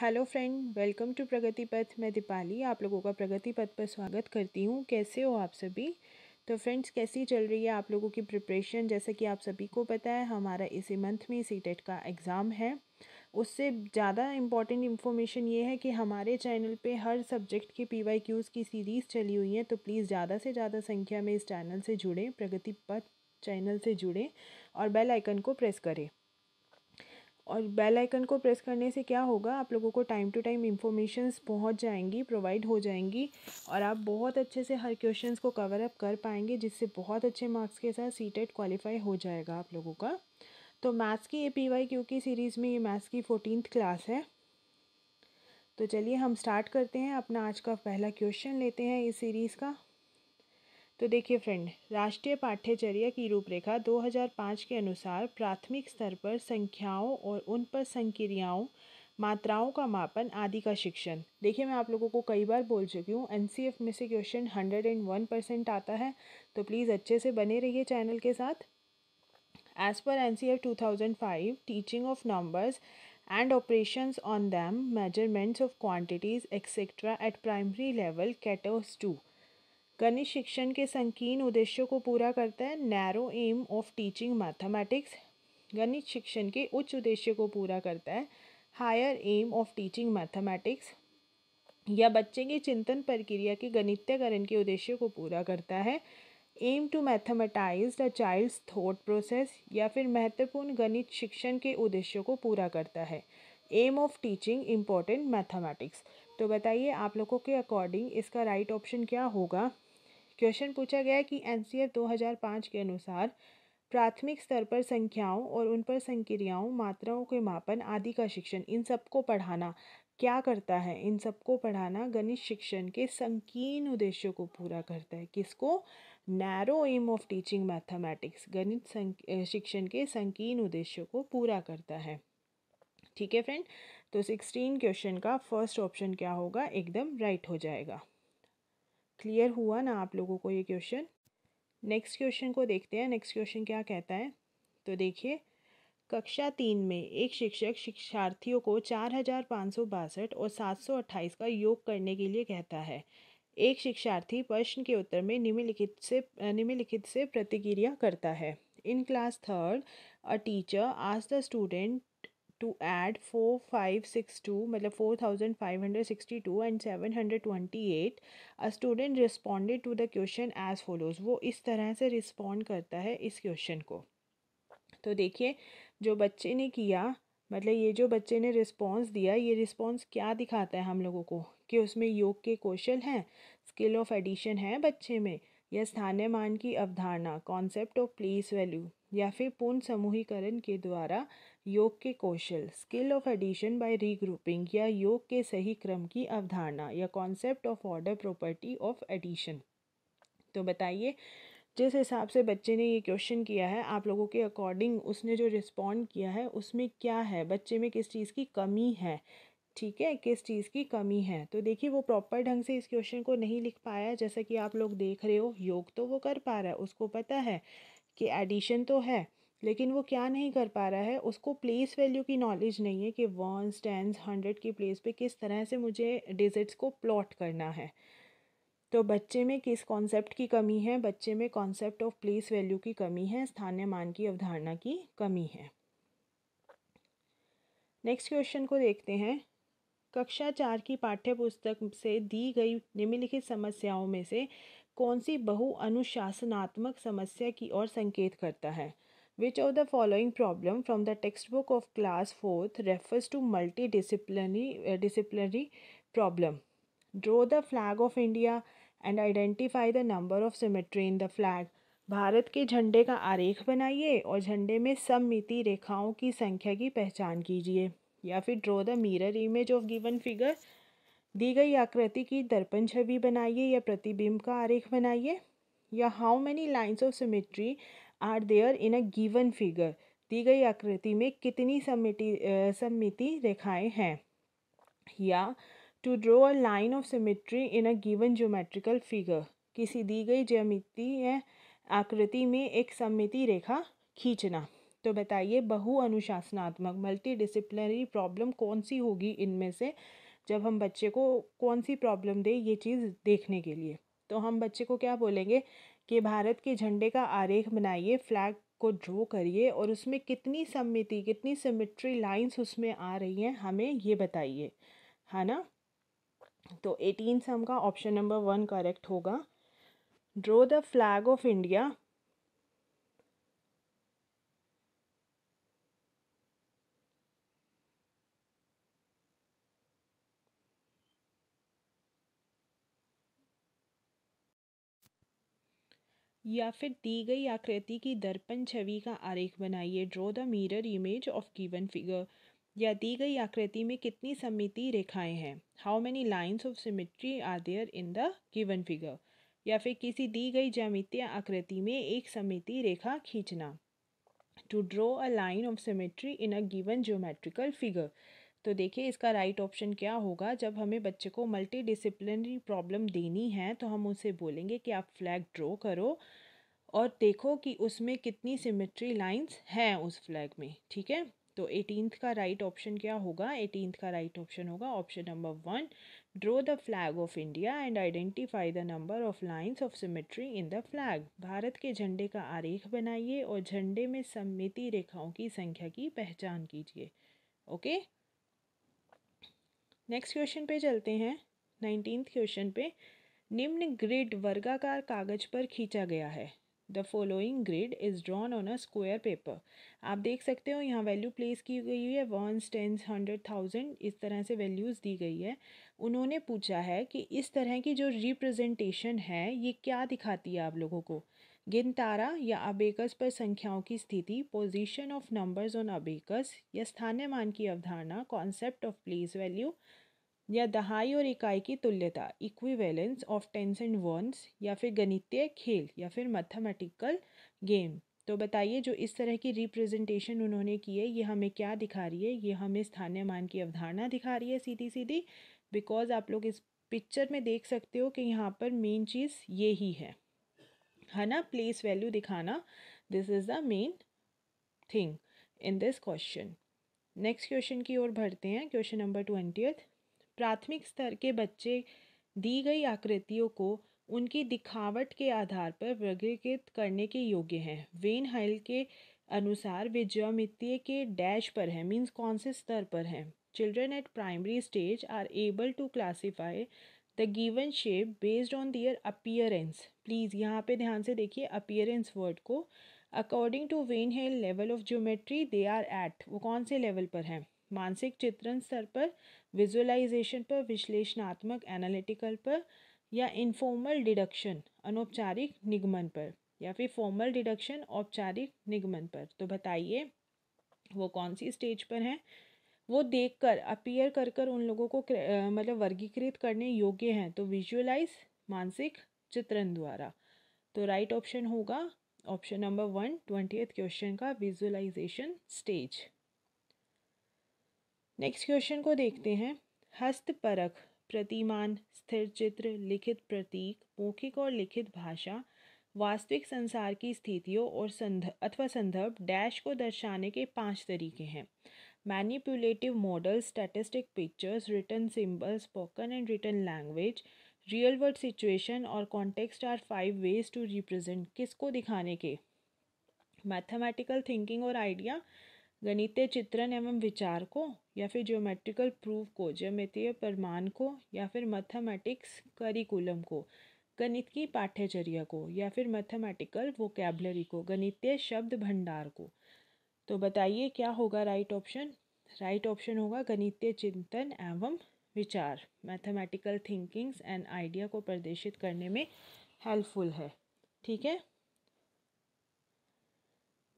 Hello friend welcome to Pragati Path मैं दीपाली आप लोगों का प्रगति पथ पर स्वागत करती हूँ कैसे हो आप सभी तो फ्रेंड्स कैसी चल रही है आप लोगों की प्रिपरेशन जैसे कि आप सभी को पता है हमारा इसी मंथ में सी टेट e का एग्ज़ाम है उससे ज़्यादा इम्पॉर्टेंट इन्फॉर्मेशन ये है कि हमारे चैनल पे हर सब्जेक्ट के पी वाई क्यूज़ की सीरीज़ चली हुई है तो प्लीज़ ज़्यादा से ज़्यादा संख्या में इस चैनल से जुड़ें प्रगति पथ चैनल से जुड़ें और बेल आइकन को प्रेस करें और बेल आइकन को प्रेस करने से क्या होगा आप लोगों को टाइम टू टाइम इन्फॉर्मेशन पहुंच जाएंगी प्रोवाइड हो जाएंगी और आप बहुत अच्छे से हर क्वेश्चंस को कवर अप कर पाएंगे जिससे बहुत अच्छे मार्क्स के साथ सी टेट क्वालिफाई हो जाएगा आप लोगों का तो मैथ्स की ए पी वाई क्यू की सीरीज़ में ये मैथ्स की फोर्टीन क्लास है तो चलिए हम स्टार्ट करते हैं अपना आज का पहला क्वेश्चन लेते हैं इस सीरीज़ का तो देखिए फ्रेंड राष्ट्रीय पाठ्यचर्या की रूपरेखा 2005 के अनुसार प्राथमिक स्तर पर संख्याओं और उन पर संक्रियाओं मात्राओं का मापन आदि का शिक्षण देखिए मैं आप लोगों को कई बार बोल चुकी हूँ एन में से question hundred and one percent आता है तो प्लीज़ अच्छे से बने रहिए चैनल के साथ एज़ पर N C F two thousand five teaching of numbers and operation on them measurements of quantities etcetera at primary level caters to गणित शिक्षण के संकीर्ण उद्देश्यों को पूरा करता है narrow aim of teaching mathematics गणित शिक्षण के उच्च उद्देश्य को पूरा करता है higher aim of teaching mathematics या बच्चे के चिंतन प्रक्रिया के गणित्यकरण के उद्देश्य को पूरा करता है aim to mathematise the child's thought process या फिर महत्वपूर्ण गणित शिक्षण के उद्देश्यों को पूरा करता है aim of teaching important mathematics तो बताइए आप लोगों के अकॉर्डिंग इसका राइट right ऑप्शन क्या होगा क्वेश्चन पूछा गया है कि एन 2005 के अनुसार प्राथमिक स्तर पर संख्याओं और उन पर संक्रियाओं मात्राओं के मापन आदि का शिक्षण इन सबको पढ़ाना क्या करता है इन सबको पढ़ाना गणित शिक्षण के संकीर्ण उद्देश्यों को पूरा करता है किसको narrow aim of teaching mathematics गणित शिक्षण के संकीर्ण उद्देश्यों को पूरा करता है ठीक है फ्रेंड तो सिक्सटीन क्वेश्चन का फर्स्ट ऑप्शन क्या होगा एकदम राइट हो जाएगा क्लियर हुआ ना आप लोगों को ये क्वेश्चन नेक्स्ट क्वेश्चन को देखते हैं नेक्स्ट क्वेश्चन क्या कहता है तो देखिए कक्षा तीन में एक शिक्षक शिक्षार्थियों को चार हज़ार पाँच सौ बासठ और सात सौ अट्ठाईस का योग करने के लिए कहता है एक शिक्षार्थी प्रश्न के उत्तर में निम्नलिखित से निम्नलिखित से प्रतिक्रिया करता है in class third a teacher आज the student to add four five six two मतलब four thousand five hundred sixty two and seven hundred twenty eight a student responded to the question as follows वो इस तरह से respond करता है इस question को तो देखिए जो बच्चे ने किया मतलब ये जो बच्चे ने रिस्पॉन्स दिया ये रिस्पॉन्स क्या दिखाता है हम लोगों को कि उसमें योग के कौशल हैं स्किल ऑफ एडिशन है बच्चे में या मान की अवधारणा कॉन्सेप्ट ऑफ प्लेस वैल्यू या फिर पूर्ण समूहीकरण के द्वारा योग के कौशल skill of addition by regrouping या योग के सही क्रम की अवधारणा या concept of order property of addition तो बताइए जिस हिसाब से बच्चे ने ये क्वेश्चन किया है आप लोगों के अकॉर्डिंग उसने जो रिस्पॉन्ड किया है उसमें क्या है बच्चे में किस चीज़ की कमी है ठीक है किस चीज़ की कमी है तो देखिए वो प्रॉपर ढंग से इस क्वेश्चन को नहीं लिख पाया जैसा कि आप लोग देख रहे हो योग तो वो कर पा रहा है उसको पता है कि एडिशन तो है लेकिन वो क्या नहीं कर पा रहा है उसको प्लेस वैल्यू की नॉलेज नहीं है कि वन टेंस हंड्रेड की प्लेस पे किस तरह से मुझे डिजिट्स को प्लॉट करना है तो बच्चे में किस कॉन्सेप्ट की कमी है बच्चे में कॉन्सेप्ट ऑफ प्लेस वैल्यू की कमी है स्थानीय मान की अवधारणा की कमी है नेक्स्ट क्वेश्चन को देखते हैं कक्षा चार की पाठ्यपुस्तक से दी गई निम्नलिखित समस्याओं में से कौन सी बहु अनुशासनात्मक समस्या की ओर संकेत करता है which of the following problem from the textbook of class fourth refers to multi disciplinary disciplinary problem draw the flag of India and identify the number of symmetry in the flag भारत के झंडे का आरेख बनाइए और झंडे में सममिति रेखाओं की संख्या की पहचान कीजिए या फिर draw the mirror image of given figure दी गई आकृति की दर्पण छवि बनाइए या प्रतिबिंब का आरेख बनाइए या how many lines of symmetry are there in a given figure दी गई आकृति में कितनी समिति सम्मिति रेखाएं हैं या to draw a line of symmetry in a given geometrical figure किसी दी गई ज्यामिति आकृति में एक सम्मिति रेखा खींचना तो बताइए बहु अनुशासनात्मक मल्टी डिसिप्लिनरी प्रॉब्लम कौन सी होगी इनमें से जब हम बच्चे को कौन सी प्रॉब्लम दे ये चीज़ देखने के लिए तो हम बच्चे को क्या बोलेंगे कि भारत के झंडे का आरेख बनाइए फ्लैग को ड्रॉ करिए और उसमें कितनी सम्मिति कितनी सिमिट्री लाइंस उसमें आ रही हैं हमें ये बताइए है ना तो एटीन सम का ऑप्शन नंबर वन करेक्ट होगा draw the flag of India या फिर दी गई आकृति की दर्पण छवि का आरेख बनाइए draw the mirror image of given figure या दी गई आकृति में कितनी समिति रेखाएं हैं how many lines of symmetry are there in the given figure या फिर किसी दी गई ज्यामितीय आकृति में एक समिति रेखा खींचना to draw a line of symmetry in a given geometrical figure तो देखिए इसका राइट ऑप्शन क्या होगा जब हमें बच्चे को मल्टी प्रॉब्लम देनी है तो हम उसे बोलेंगे कि आप फ्लैग ड्रॉ करो और देखो कि उसमें कितनी सिमेट्री लाइंस हैं उस फ्लैग में ठीक है तो एटीनथ का राइट right ऑप्शन क्या होगा एटीनथ का राइट right ऑप्शन होगा option number one draw the flag of India and identify the number of lines of symmetry in the flag भारत के झंडे का आरेख बनाइए और झंडे में सम्मिति रेखाओं की संख्या की पहचान कीजिए ओके okay? नेक्स्ट क्वेश्चन पे चलते हैं नाइनटीन क्वेश्चन पे निम्न ग्रिड वर्गाकार कागज पर खींचा गया है the following grid is drawn on a square paper आप देख सकते हो यहाँ वैल्यू प्लेस की गई है वन टेंस हंड्रेड थाउजेंड इस तरह से वैल्यूज़ दी गई है उन्होंने पूछा है कि इस तरह की जो रिप्रेजेंटेशन है ये क्या दिखाती है आप लोगों को गिनतारा या अबेकस पर संख्याओं की स्थिति position of numbers on abacus या स्थानीय मान की अवधारणा कॉन्सेप्ट ऑफ प्लेस वैल्यू या दहाई और इकाई की तुल्यता equivalence of tens and ones या फिर गणितीय खेल या फिर मैथमेटिकल गेम तो बताइए जो इस तरह की रिप्रेजेंटेशन उन्होंने की है ये हमें क्या दिखा रही है ये हमें स्थानीय मान की अवधारणा दिखा रही है सीधी सीधी बिकॉज आप लोग इस पिक्चर में देख सकते हो कि यहाँ पर मेन चीज़ ये ही है है ना प्लेस वैल्यू दिखाना this is the main thing in this question next question की ओर बढ़ते हैं क्वेश्चन नंबर ट्वेंटी प्राथमिक स्तर के बच्चे दी गई आकृतियों को उनकी दिखावट के आधार पर वर्गीकृत करने के योग्य हैं वेन हाइल के अनुसार वे ज्योमितीय के डैश पर हैं मीन्स कौन से स्तर पर हैं children at primary stage are able to classify the given shape based on their appearance please यहाँ पे ध्यान से देखिए अपियरेंस वर्ड को according to Van Hiele level of geometry they are at वो कौन से लेवल पर हैं मानसिक चित्रण स्तर पर विजुअलाइजेशन पर विश्लेषणात्मक एनालिटिकल पर या इनफॉर्मल डिडक्शन अनौपचारिक निगमन पर या फिर फॉर्मल डिडक्शन औपचारिक निगमन पर तो बताइए वो कौन सी स्टेज पर हैं वो देखकर अपीयर कर कर उन लोगों को मतलब वर्गीकृत करने योग्य हैं तो विजुअलाइज मानसिक चित्रण द्वारा तो राइट ऑप्शन होगा option number one twenty question का विजुअलाइजेशन स्टेज नेक्स्ट क्वेश्चन को देखते हैं परख प्रतिमान स्थिर चित्र लिखित प्रतीक मौखिक और लिखित भाषा वास्तविक संसार की स्थितियों और संदर्भ अथवा संदर्भ डैश को दर्शाने के पांच तरीके हैं manipulative models, statistic pictures, written symbols, spoken and written language, real world situation और context are five ways to किस किसको दिखाने के मैथमेटिकल थिंकिंग और आइडिया गणितीय चित्रण एवं विचार को या फिर ज्योमेट्रिकल प्रूफ को ज्योमितीय प्रमाण को या फिर मैथमेटिक्स करिकुलम को गणित की पाठ्यचर्या को या फिर मैथमेटिकल वोकेबलरी को गणितीय शब्द भंडार को तो बताइए क्या होगा राइट ऑप्शन राइट ऑप्शन होगा गणितीय चिंतन एवं विचार मैथमेटिकल थिंकिंग्स एंड आइडिया को प्रदर्शित करने में हेल्पफुल है ठीक है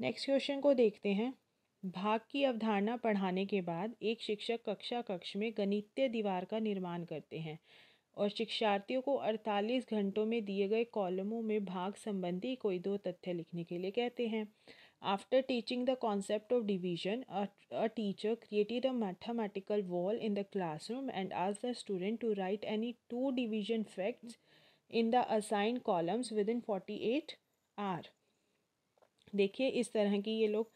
नेक्स्ट क्वेश्चन को देखते हैं भाग की अवधारणा पढ़ाने के बाद एक शिक्षक कक्षा कक्ष में गणितीय दीवार का निर्माण करते हैं और शिक्षार्थियों को 48 घंटों में दिए गए कॉलमों में भाग संबंधी कोई दो तथ्य लिखने के लिए कहते हैं After teaching the concept of division, a, a teacher created a mathematical wall in the classroom and asked the student to write any two division facts in the assigned columns within 48 are देखिए इस तरह की ये लोग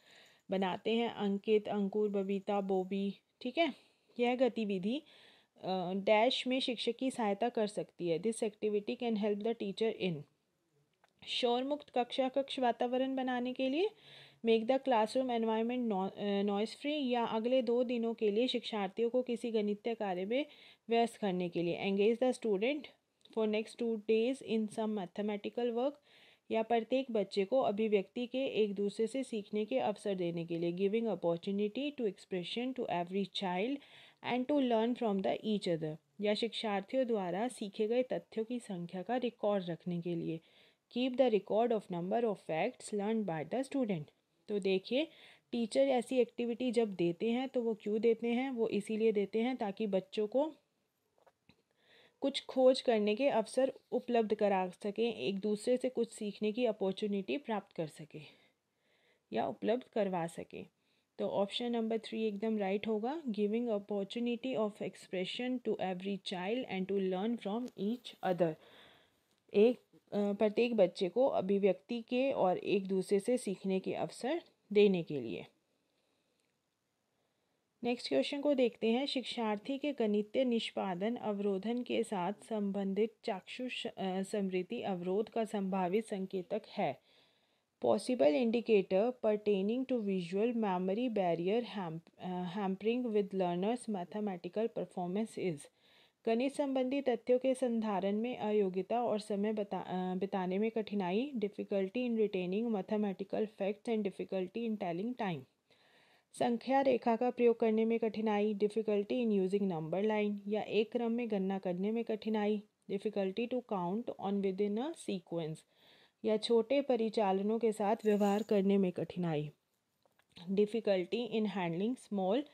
बनाते हैं अंकित अंकुर बबीता बोबी ठीक है यह गतिविधि डैश में शिक्षक की सहायता कर सकती है this activity can help the teacher in शोर मुक्त कक्षा कक्ष वातावरण बनाने के लिए make the classroom environment noise free या अगले दो दिनों के लिए शिक्षार्थियों को किसी गणित्य कार्य में व्यस्त करने के लिए engage the student for next two days in some mathematical work या प्रत्येक बच्चे को अभिव्यक्ति के एक दूसरे से सीखने के अवसर देने के लिए giving opportunity to expression to every child and to learn from the each other या शिक्षार्थियों द्वारा सीखे गए तथ्यों की संख्या का रिकॉर्ड रखने के लिए keep the record of number of facts learn by the student तो देखिए टीचर ऐसी एक्टिविटी जब देते हैं तो वो क्यों देते हैं वो इसीलिए देते हैं ताकि बच्चों को कुछ खोज करने के अवसर उपलब्ध करा सकें एक दूसरे से कुछ सीखने की अपॉर्चुनिटी प्राप्त कर सकें या उपलब्ध करवा सकें तो ऑप्शन नंबर थ्री एकदम राइट होगा giving opportunity of expression to every child and to learn from each other एक प्रत्येक बच्चे को अभिव्यक्ति के और एक दूसरे से सीखने के अवसर देने के लिए नेक्स्ट क्वेश्चन को देखते हैं शिक्षार्थी के गणितीय निष्पादन अवरोधन के साथ संबंधित चाक्षुष समृद्धि अवरोध का संभावित संकेतक है possible indicator pertaining to visual memory barrier hampering with learners mathematical performance is गणित संबंधी तथ्यों के संधारण में अयोग्यता और समय बता बिताने में कठिनाई difficulty in retaining mathematical facts and difficulty in telling time संख्या रेखा का प्रयोग करने में कठिनाई difficulty in using number line या एक क्रम में गणना करने में कठिनाई difficulty to count on with in a sequence या छोटे परिचालनों के साथ व्यवहार करने में कठिनाई difficulty in handling small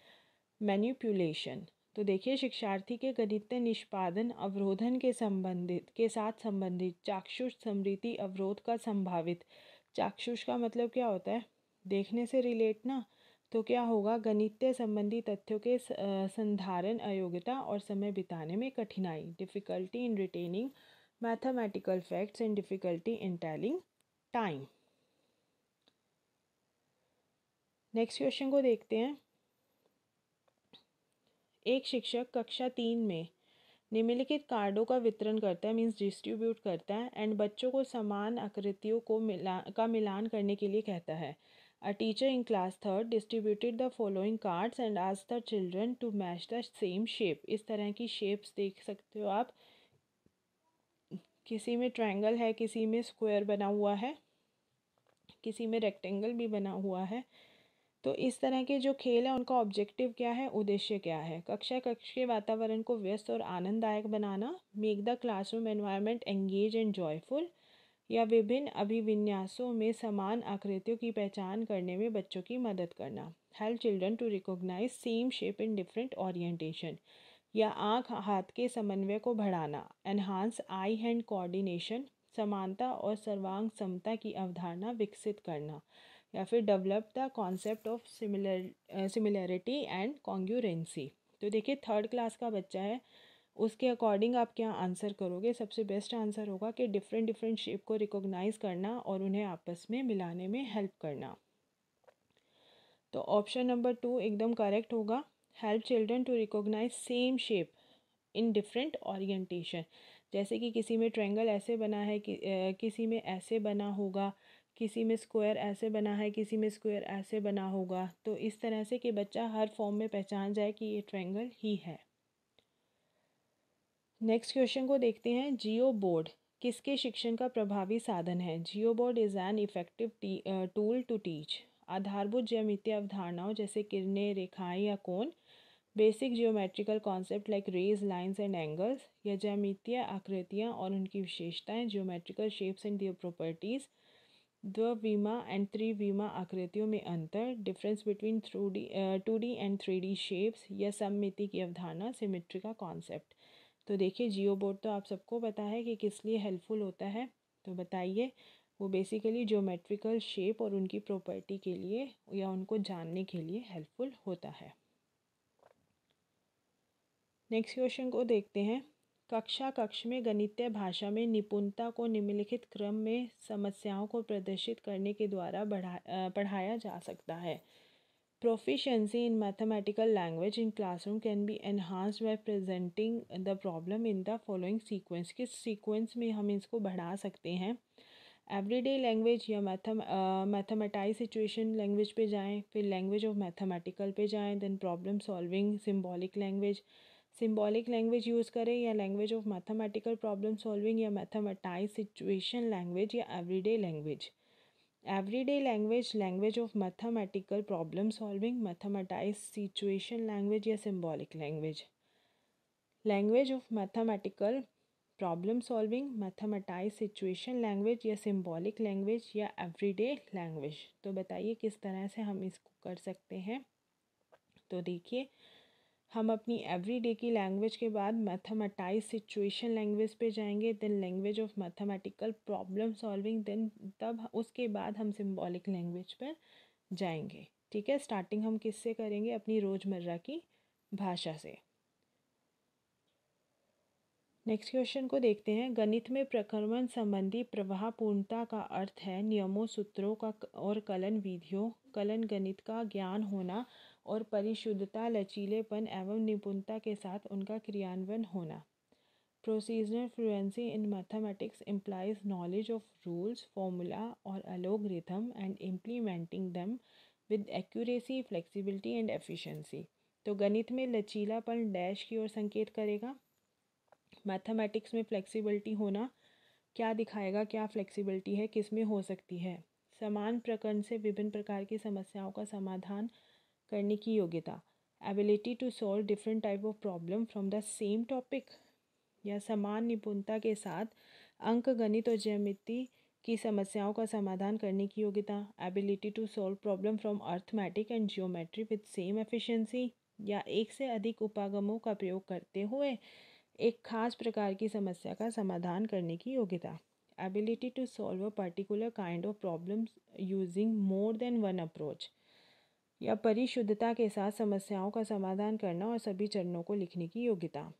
manipulation तो देखिए शिक्षार्थी के गणित निष्पादन अवरोधन के संबंधित के साथ संबंधित चाक्षुष समृति अवरोध का संभावित चाक्षुष का मतलब क्या होता है देखने से रिलेट ना तो क्या होगा गणित संबंधी तथ्यों के संधारण अयोग्यता और समय बिताने में कठिनाई difficulty in retaining mathematical facts and difficulty in telling time next question को देखते हैं एक शिक्षक कक्षा तीन में निम्नलिखित कार्डों का वितरण करता है मीन्स डिस्ट्रीब्यूट करता है एंड बच्चों को समान आकृतियों को मिला का मिलान करने के लिए कहता है a teacher in class third distributed the following cards and ask the children to match the same shape इस तरह की शेप्स देख सकते हो आप किसी में ट्रायंगल है किसी में स्क्वायर बना हुआ है किसी में रेक्टेंगल भी बना हुआ है तो इस तरह के जो खेल हैं उनका ऑब्जेक्टिव क्या है उद्देश्य क्या है कक्षा कक्ष के वातावरण को व्यस्त और आनंददायक बनाना make the classroom environment engage and joyful या विभिन्न अभिविन्यासों में समान आकृतियों की पहचान करने में बच्चों की मदद करना help children to recognize same shape in different orientation या आँख हाथ के समन्वय को बढ़ाना एनहांस आई हैंड कोऑर्डिनेशन समानता और सर्वांग समता की अवधारणा विकसित करना या फिर develop the concept of similar similarity and congruency तो देखिए थर्ड क्लास का बच्चा है उसके अकॉर्डिंग आप क्या आंसर करोगे सबसे बेस्ट आंसर होगा कि डिफरेंट डिफरेंट शेप को रिकॉग्नाइज करना और उन्हें आपस में मिलाने में हेल्प करना तो ऑप्शन नंबर टू एकदम करेक्ट होगा help children to recognize same shape in different orientation जैसे कि किसी में ट्रेंगल ऐसे बना है कि, ए, uh, किसी में ऐसे बना होगा किसी में स्क्वायर ऐसे बना है किसी में स्क्वायर ऐसे बना होगा तो इस तरह से कि बच्चा हर फॉर्म में पहचान जाए कि ये ट्रायंगल ही है नेक्स्ट क्वेश्चन को देखते हैं जियो बोर्ड किसके शिक्षण का प्रभावी साधन है geo board is an effective tool to teach आधारभूत ज्यामितीय अवधारणाओं जैसे किरणें रेखाएं या कोण basic geometrical concept like rays lines and angles या ज्यामितीय आकृतियाँ और उनकी विशेषताएं geometrical shapes and their properties द्व बीमा एंड बीमा आकृतियों में अंतर difference between through D two D and three D shapes या सममिति की अवधारणा सिमेट्री का कॉन्सेप्ट तो देखिए जियो बोर्ड तो आप सबको पता है कि किस लिए हेल्पफुल होता है तो बताइए वो बेसिकली ज्योमेट्रिकल शेप और उनकी प्रॉपर्टी के लिए या उनको जानने के लिए हेल्पफुल होता है नेक्स्ट क्वेश्चन को देखते हैं कक्षा कक्ष में गणितीय भाषा में निपुणता को निम्नलिखित क्रम में समस्याओं को प्रदर्शित करने के द्वारा बढ़ा पढ़ाया जा सकता है proficiency in mathematical language in classroom can be enhance by presenting the problem in the following sequence किस सीक्वेंस में हम इसको बढ़ा सकते हैं एवरीडे लैंग्वेज या मैथम मैथमेटाइज सिचुएशन लैंग्वेज पे जाएं फिर लैंग्वेज ऑफ मैथमेटिकल पे जाएं then problem solving symbolic language symbolic language use करें या language of mathematical problem solving या मैथमेटाइज सिचुएशन लैंग्वेज या everyday language everyday language language of mathematical problem solving mathematize situation language या symbolic language language of mathematical problem solving mathematize situation language या symbolic language या everyday language तो बताइए किस तरह से हम इसको कर सकते हैं तो देखिए हम अपनी एवरीडे की लैंग्वेज के बाद मैथमेटाइज सिचुएशन लैंग्वेज पे जाएंगे then language of mathematical problem solving then तब उसके बाद हम सिम्बॉलिक लैंग्वेज पर जाएंगे ठीक है स्टार्टिंग हम किससे करेंगे अपनी रोज़मर्रा की भाषा से नेक्स्ट क्वेश्चन को देखते हैं गणित में प्रक्रमण संबंधी प्रवाह पूर्णता का अर्थ है नियमों सूत्रों का और कलन विधियों कलन गणित का ज्ञान होना और परिशुद्धता लचीलेपन एवं निपुणता के साथ उनका क्रियान्वयन होना procedural fluency in mathematics implies knowledge of rules formula और algorithm and implementing them with accuracy flexibility and efficiency तो गणित में लचीलापन डैश की ओर संकेत करेगा मैथमेटिक्स में फ्लेक्सिबिलिटी होना क्या दिखाएगा क्या फ्लेक्सिबिलिटी है किस में हो सकती है समान प्रकरण से विभिन्न प्रकार की समस्याओं का समाधान करने की योग्यता ability to solve different type of problem from the same topic या समान निपुणता के साथ अंक गणित और ज्यामिति की समस्याओं का समाधान करने की योग्यता ability to solve problem from arithmetic and geometry with same efficiency या एक से अधिक उपागमों का प्रयोग करते हुए एक खास प्रकार की समस्या का समाधान करने की योग्यता ability to solve a particular kind of problems using more than one approach या परिशुद्धता के साथ समस्याओं का समाधान करना और सभी चरणों को लिखने की योग्यता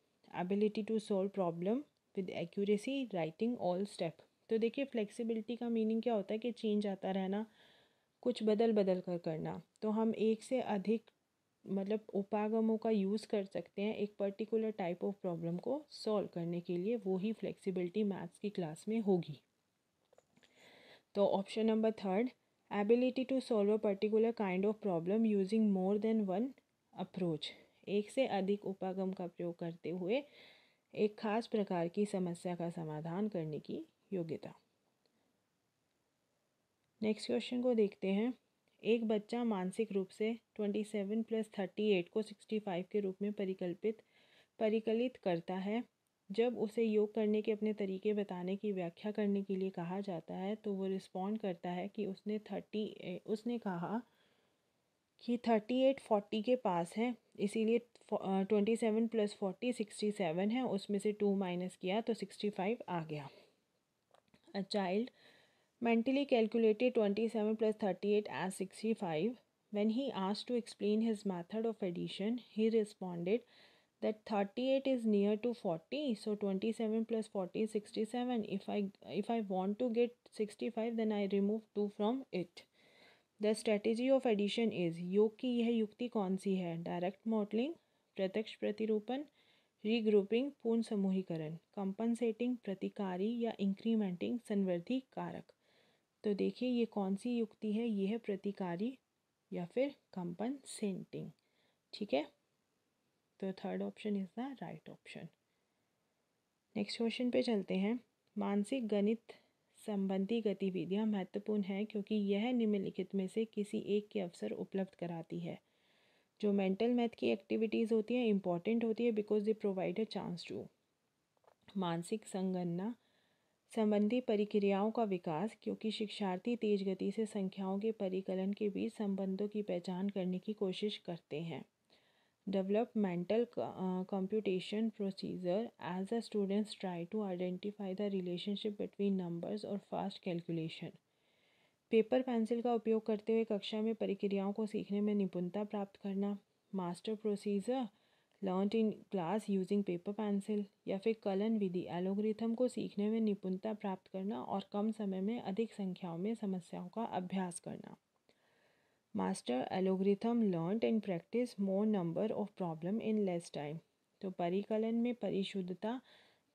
ability to solve problem with accuracy writing all step तो देखिए फ्लेक्सिबिलिटी का मीनिंग क्या होता है कि चेंज आता रहना कुछ बदल बदल कर करना तो हम एक से अधिक मतलब उपागमों का यूज़ कर सकते हैं एक पर्टिकुलर टाइप ऑफ प्रॉब्लम को सॉल्व करने के लिए वो ही फ्लेक्सिबिलिटी मैथ्स की क्लास में होगी तो option number third ability to solve a particular kind of problem using more than one approach एक से अधिक उपागम का प्रयोग करते हुए एक खास प्रकार की समस्या का समाधान करने की योग्यता नेक्स्ट क्वेश्चन को देखते हैं एक बच्चा मानसिक रूप से twenty seven plus thirty eight को सिक्सटी फाइव के रूप में परिकल्पित परिकलित करता है जब उसे योग करने के अपने तरीके बताने की व्याख्या करने के लिए कहा जाता है तो वो रिस्पॉन्ड करता है कि उसने थर्टी उसने कहा कि थर्टी एट फोर्टी के पास है इसीलिए twenty seven plus forty sixty seven है उसमें से टू माइनस किया तो सिक्सटी फाइव आ गया a child mentally calculated twenty seven plus thirty eight as sixty five when he asked to explain his method of addition he responded that 38 is near to 40 so 27 plus 40 is 67 if i if i want to get 65 then i remove 2 from it the strategy of addition is योग की यह युक्ति कौन सी है direct modelling प्रत्यक्ष प्रतिरूपण regrouping पूर्ण समूहीकरण कंपनसेटिंग प्रतिकारी या इंक्रीमेंटिंग संवर्धी कारक तो देखिए ये कौन सी युक्ति है ये है प्रतिकारी या फिर कंपनसेटिंग ठीक है the third option is the right option next question पे चलते हैं मानसिक गणित संबंधी गतिविधियां महत्वपूर्ण हैं क्योंकि यह निम्नलिखित में से किसी एक के अवसर उपलब्ध कराती है जो मेंटल मैथ की एक्टिविटीज़ होती हैं इंपॉर्टेंट होती है because they provide a chance to मानसिक संगणना संबंधी प्रक्रियाओं का विकास क्योंकि शिक्षार्थी तेज गति से संख्याओं के परिकलन के बीच संबंधों की पहचान करने की कोशिश करते हैं developmental uh, computation procedure as the students try to identify the relationship between numbers और fast calculation. पेपर पेंसिल का उपयोग करते हुए कक्षा में प्रक्रियाओं को सीखने में निपुणता प्राप्त करना master procedure learn in class using paper pencil या फिर कलन विधि एलोग्रिथम को सीखने में निपुणता प्राप्त करना और कम समय में अधिक संख्याओं में समस्याओं का अभ्यास करना master algorithm learn and practice more number of problem in less time तो परिकलन में परिशुद्धता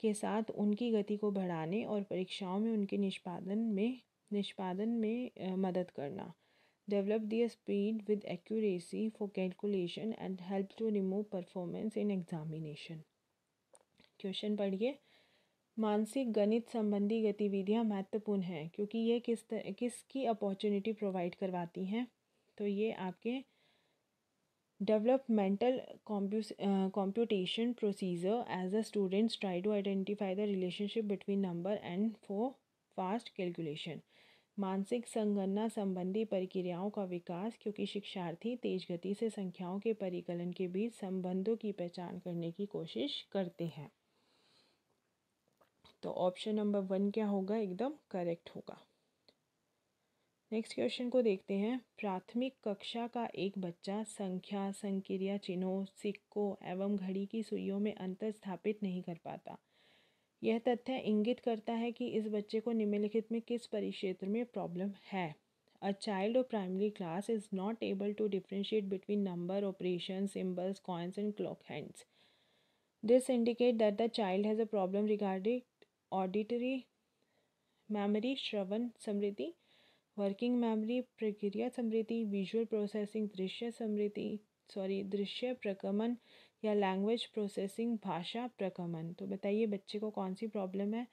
के साथ उनकी गति को बढ़ाने और परीक्षाओं में उनके निष्पादन में निष्पादन में मदद करना develop their speed with accuracy for calculation and help to remove performance in examination question पढ़िए मानसिक गणित संबंधी गतिविधियाँ महत्वपूर्ण हैं क्योंकि ये किस किसकी अपॉर्चुनिटी प्रोवाइड करवाती हैं तो ये आपके developmental computation procedure as a students try to identify the relationship between number and for fast calculation मानसिक संगणना संबंधी प्रक्रियाओं का विकास क्योंकि शिक्षार्थी तेज गति से संख्याओं के परिकलन के बीच संबंधों की पहचान करने की कोशिश करते हैं तो ऑप्शन नंबर वन क्या होगा एकदम करेक्ट होगा नेक्स्ट क्वेश्चन को देखते हैं प्राथमिक कक्षा का एक बच्चा संख्या संक्रिया चिन्हों सिक्कों एवं घड़ी की सुइयों में अंतर स्थापित नहीं कर पाता यह तथ्य इंगित करता है कि इस बच्चे को निम्नलिखित में किस परिक्षेत्र में प्रॉब्लम है a child of primary class is not able to differentiate between number operation symbols coins and clock hands this indicate that the child has a problem regarding auditory memory श्रवण समृद्धि वर्किंग मेमोरी प्रक्रिया समृद्धि visual processing दृश्य समृद्धि sorry दृश्य प्रकमन या language processing भाषा प्रकमन तो बताइए बच्चे को कौन सी प्रॉब्लम है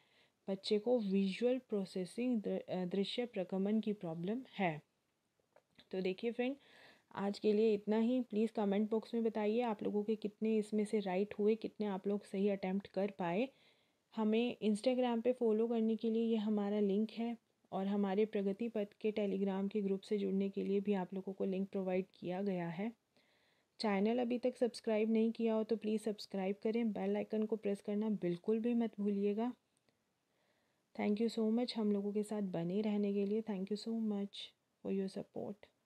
बच्चे को विजुअल प्रोसेसिंग दृश्य प्रकमन की प्रॉब्लम है तो देखिए फ्रेंड आज के लिए इतना ही प्लीज़ कमेंट बॉक्स में बताइए आप लोगों के कितने इसमें से राइट हुए कितने आप लोग सही अटैम्प्ट कर पाए हमें इंस्टाग्राम पे फॉलो करने के लिए ये हमारा लिंक है और हमारे प्रगति पथ के टेलीग्राम के ग्रुप से जुड़ने के लिए भी आप लोगों को लिंक प्रोवाइड किया गया है चैनल अभी तक सब्सक्राइब नहीं किया हो तो प्लीज़ सब्सक्राइब करें बेल आइकन को प्रेस करना बिल्कुल भी मत भूलिएगा थैंक यू सो मच हम लोगों के साथ बने रहने के लिए thank you so much for your support